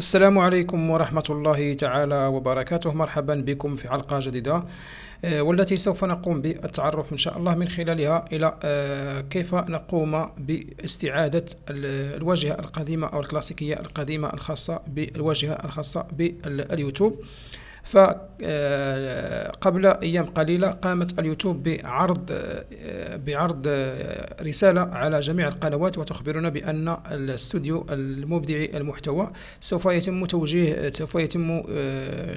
السلام عليكم ورحمة الله تعالى وبركاته مرحبا بكم في حلقة جديدة آه، والتي سوف نقوم بالتعرف إن شاء الله من خلالها إلى آه، كيف نقوم باستعادة الواجهة القديمة أو الكلاسيكية القديمة الخاصة بالواجهة الخاصة باليوتيوب فقبل آه، ايام قليله قامت اليوتيوب بعرض آه، بعرض آه، رساله على جميع القنوات وتخبرنا بان الاستوديو المبدع المحتوى سوف يتم توجيه سوف يتم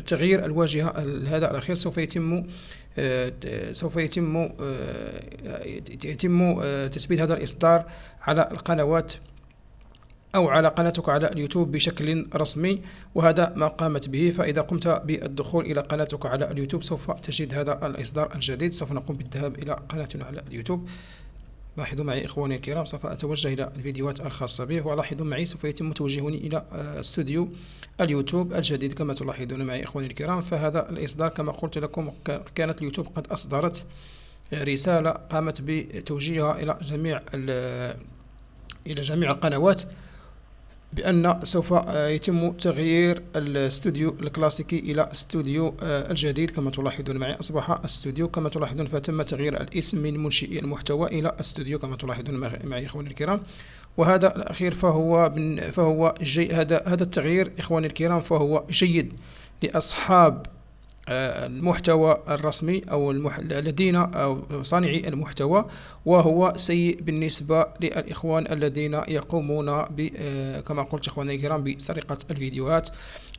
تغيير الواجهه هذا الاخير سوف يتم سوف يتم يتم تثبيت هذا الاصدار على القنوات أو على قناتك على اليوتيوب بشكل رسمي وهذا ما قامت به فإذا قمت بالدخول إلى قناتك على اليوتيوب سوف تجد هذا الإصدار الجديد سوف نقوم بالذهاب إلى قناتنا على اليوتيوب لاحظوا معي إخواني الكرام سوف أتوجه إلى الفيديوهات الخاصة به ولاحظوا معي سوف يتم توجيهني إلى آه، استوديو اليوتيوب الجديد كما تلاحظون معي إخواني الكرام فهذا الإصدار كما قلت لكم كانت اليوتيوب قد أصدرت رسالة قامت بتوجيهها إلى جميع إلى جميع القنوات بأن سوف آه، يتم تغيير الاستوديو الكلاسيكي إلى استوديو آه، الجديد كما تلاحظون معي أصبح استوديو كما تلاحظون فتم تغيير الاسم من منشئي المحتوى إلى استوديو كما تلاحظون معي إخواني الكرام وهذا الأخير فهو فهو جي هذا هذا التغيير إخواني الكرام فهو جيد لأصحاب آه، المحتوى الرسمي أو المح... لدينا أو صانعي المحتوى وهو سيء بالنسبة للإخوان الذين يقومون ب... آه، كما قلت إخواني الكرام بسرقة الفيديوهات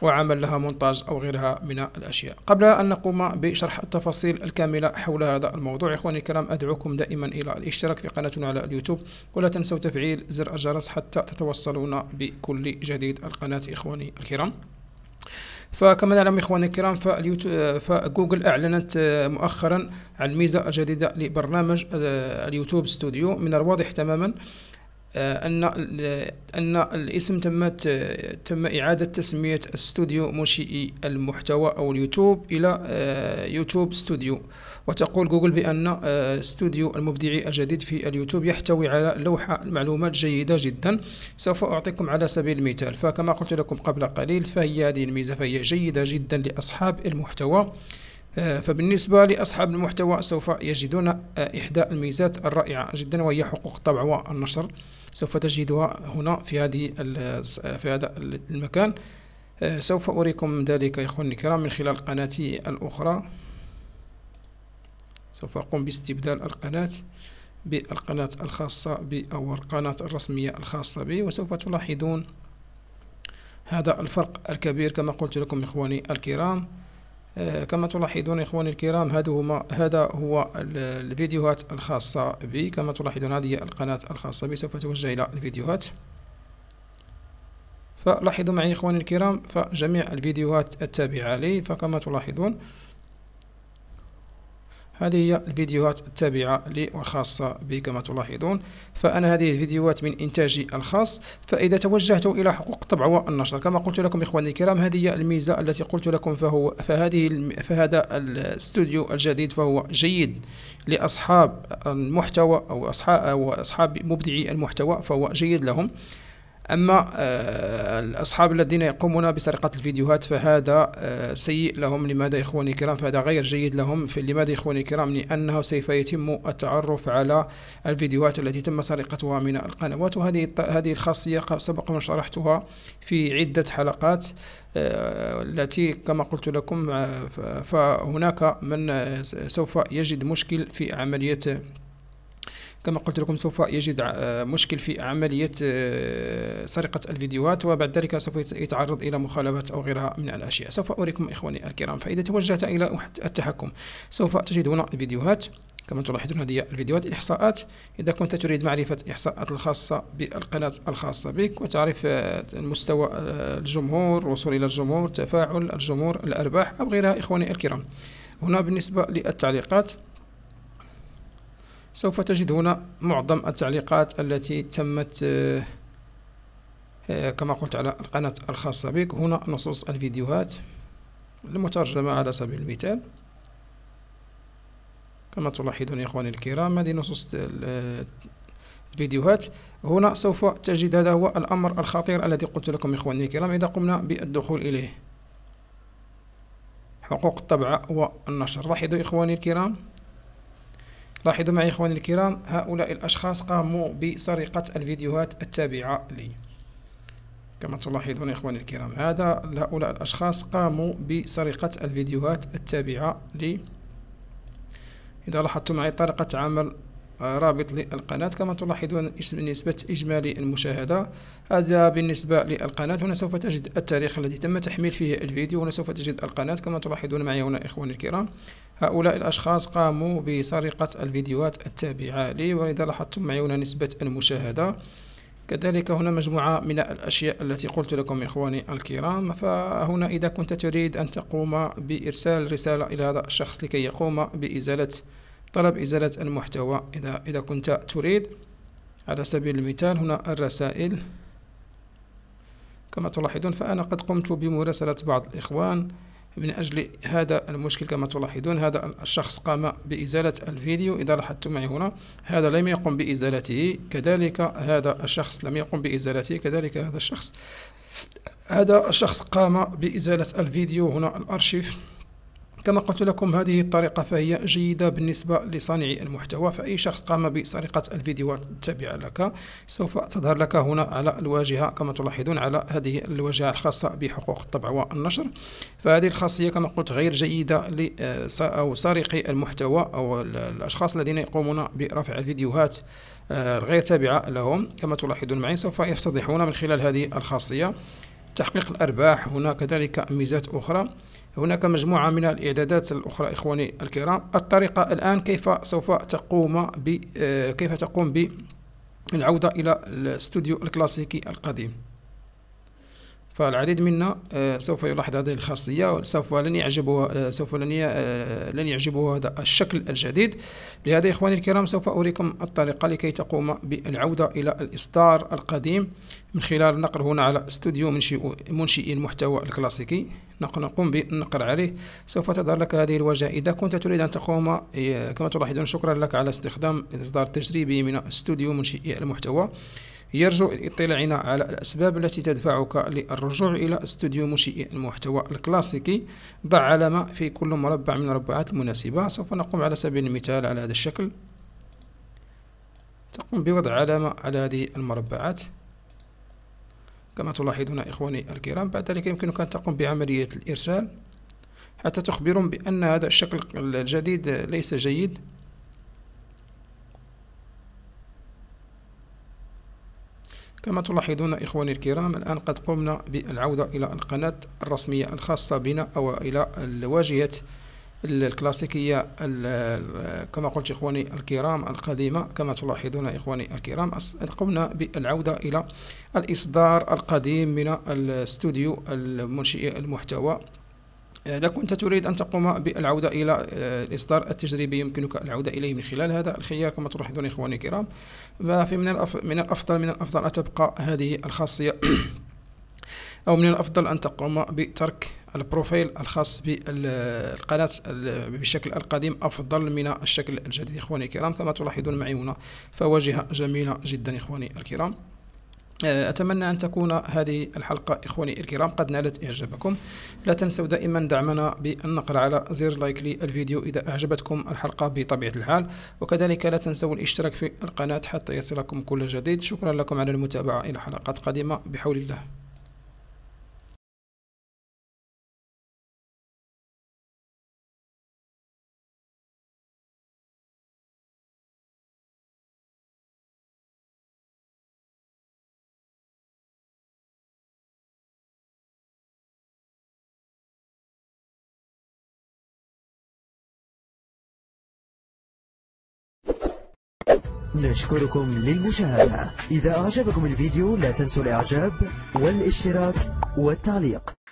وعمل لها مونتاج أو غيرها من الأشياء قبل أن نقوم بشرح التفاصيل الكاملة حول هذا الموضوع إخواني الكرام أدعوكم دائما إلى الاشتراك في قناتنا على اليوتيوب ولا تنسوا تفعيل زر الجرس حتى تتوصلون بكل جديد القناة إخواني الكرام فكما نعلم إخواني الكرام فجوجل أعلنت آه، مؤخرا عن الميزة الجديدة لبرنامج آه، اليوتيوب ستوديو من الواضح تماما آه، ان ان الاسم تمت تم اعاده تسميه استوديو منشئي المحتوى او اليوتيوب الى آه، يوتيوب ستوديو وتقول جوجل بان استوديو آه، المبدعي الجديد في اليوتيوب يحتوي على لوحه معلومات جيده جدا سوف اعطيكم على سبيل المثال فكما قلت لكم قبل قليل فهي هذه الميزه فهي جيده جدا لاصحاب المحتوى آه، فبالنسبة لأصحاب المحتوى سوف يجدون آه، إحدى الميزات الرائعة جدا وهي حقوق الطبع والنشر سوف تجدها هنا في هذه آه، في هذا المكان سوف أريكم ذلك يا إخواني الكرام من خلال قناتي الأخرى سوف أقوم باستبدال القناة بالقناة الخاصة بي أو القناة الرسمية الخاصة بي وسوف تلاحظون هذا الفرق الكبير كما قلت لكم إخواني الكرام آه، كما تلاحظون إخواني الكرام هذا هو هذا هو الفيديوهات الخاصة بي كما تلاحظون هذه القناة الخاصة بي سوف توجه إلى الفيديوهات فلاحظوا معي إخواني الكرام فجميع الفيديوهات التابعة لي فكما تلاحظون هذه هي الفيديوهات التابعة لي والخاصة بي كما تلاحظون فأنا هذه الفيديوهات من إنتاجي الخاص فإذا توجهت إلى حقوق الطبع والنشر كما قلت لكم إخواني الكرام هذه هي الميزة التي قلت لكم فهو فهذه فهذا الاستوديو الجديد فهو جيد لأصحاب المحتوى أو أصحاب, أو أصحاب مبدعي المحتوى فهو جيد لهم أما آه، الأصحاب الذين يقومون بسرقة الفيديوهات فهذا آه، سيء لهم لماذا إخواني الكرام فهذا غير جيد لهم لماذا إخواني الكرام لأنه سوف يتم التعرف على الفيديوهات التي تم سرقتها من القنوات وهذه هذه الخاصية سبق وان شرحتها في عدة حلقات آه، التي كما قلت لكم فهناك من سوف يجد مشكل في عملية كما قلت لكم سوف يجد آه، مشكل في عملية آه، سرقة الفيديوهات وبعد ذلك سوف يتعرض إلى مخالفات أو غيرها من الأشياء سوف أوريكم إخواني الكرام فإذا توجهت إلى التحكم سوف تجد هنا الفيديوهات كما تلاحظون هذه الفيديوهات الإحصاءات إذا كنت تريد معرفة إحصاءات الخاصة بالقناة الخاصة بك وتعرف آه، مستوى الجمهور وصول إلى الجمهور تفاعل الجمهور الأرباح أو غيرها إخواني الكرام هنا بالنسبة للتعليقات سوف تجد هنا معظم التعليقات التي تمت آه، كما قلت على القناة الخاصة بك هنا نصوص الفيديوهات المترجمة على سبيل المثال كما تلاحظون يا إخواني الكرام هذه نصوص آه، الفيديوهات هنا سوف تجد هذا هو الأمر الخطير الذي قلت لكم إخواني الكرام إذا قمنا بالدخول إليه حقوق الطبعة والنشر لاحظوا إخواني الكرام لاحظوا معي إخواني الكرام هؤلاء الأشخاص قاموا بسرقة الفيديوهات التابعة لي كما تلاحظون إخواني الكرام هذا هؤلاء الأشخاص قاموا بسرقة الفيديوهات التابعة لي إذا لاحظتم معي طريقة عمل رابط للقناة كما تلاحظون نسبة إجمالي المشاهدة هذا بالنسبة للقناة هنا سوف تجد التاريخ الذي تم تحميل فيه الفيديو هنا سوف تجد القناة كما تلاحظون معي هنا إخواني الكرام هؤلاء الأشخاص قاموا بسرقة الفيديوهات التابعة لي وإذا لاحظتم معي هنا نسبة المشاهدة كذلك هنا مجموعة من الأشياء التي قلت لكم إخواني الكرام فهنا إذا كنت تريد أن تقوم بإرسال رسالة إلى هذا الشخص لكي يقوم بإزالة طلب إزالة المحتوى إذا, إذا كنت تريد على سبيل المثال هنا الرسائل كما تلاحظون فأنا قد قمت بمراسلة بعض الإخوان من أجل هذا المشكل كما تلاحظون هذا الشخص قام بإزالة الفيديو إذا لاحظتم معي هنا هذا لم يقم بإزالته كذلك هذا الشخص لم يقم بإزالته كذلك هذا الشخص هذا الشخص قام بإزالة الفيديو هنا الأرشيف كما قلت لكم هذه الطريقة فهي جيدة بالنسبة لصانعي المحتوى فأي شخص قام بسرقة الفيديوهات التابعة لك سوف تظهر لك هنا على الواجهة كما تلاحظون على هذه الواجهة الخاصة بحقوق الطبع والنشر فهذه الخاصية كما قلت غير جيدة لسارقي المحتوى أو الأشخاص الذين يقومون برفع الفيديوهات آه، غير تابعة لهم كما تلاحظون معي سوف يفتضحون من خلال هذه الخاصية تحقيق الأرباح هناك كذلك ميزات أخرى هناك مجموعة من الإعدادات الأخرى إخواني الكرام الطريقة الآن كيف سوف تقوم ب آه، كيف تقوم بالعودة إلى الاستوديو الكلاسيكي القديم فالعديد منا آه، سوف يلاحظ هذه الخاصية آه، سوف لن يعجبه آه، سوف لن لن يعجبه هذا الشكل الجديد لهذا إخواني الكرام سوف أريكم الطريقة لكي تقوم بالعودة إلى الإصدار القديم من خلال نقر هنا على استوديو منشئي المحتوى الكلاسيكي نقوم بالنقر عليه سوف تظهر لك هذه الواجهة إذا كنت تريد أن تقوم كما تلاحظون شكرا لك على استخدام إصدار تجريبي من استوديو منشئي المحتوى يرجو اطلاعنا على الأسباب التي تدفعك للرجوع إلى استوديو مشيئ المحتوى الكلاسيكي ضع علامة في كل مربع من المربعات المناسبة سوف نقوم على سبيل المثال على هذا الشكل تقوم بوضع علامة على هذه المربعات كما تلاحظون إخواني الكرام بعد ذلك يمكنك أن تقوم بعملية الإرسال حتى تخبرهم بأن هذا الشكل الجديد ليس جيد كما تلاحظون إخواني الكرام الآن قد قمنا بالعودة إلى القناة الرسمية الخاصة بنا أو إلى الواجهة الكلاسيكية كما قلت إخواني الكرام القديمة كما تلاحظون إخواني الكرام قمنا بالعودة إلى الإصدار القديم من الاستوديو المنشئ المحتوى إذا آه، كنت تريد أن تقوم بالعودة إلى آه، الإصدار التجريبي يمكنك العودة إليه من خلال هذا الخيار كما تلاحظون إخواني الكرام ففي من الأفضل من الأفضل أن تبقى هذه الخاصية أو من الأفضل أن تقوم بترك البروفايل الخاص بالقناة بشكل القديم أفضل من الشكل الجديد إخواني الكرام كما تلاحظون معي هنا فواجهة جميلة جدا إخواني الكرام آه، أتمنى أن تكون هذه الحلقة إخواني الكرام قد نالت إعجابكم لا تنسوا دائما دعمنا بالنقر على زر لايك للفيديو إذا أعجبتكم الحلقة بطبيعة الحال وكذلك لا تنسوا الاشتراك في القناة حتى يصلكم كل جديد شكرا لكم على المتابعة إلى حلقات قادمة بحول الله نشكركم للمشاهدة إذا أعجبكم الفيديو لا تنسوا الإعجاب والاشتراك والتعليق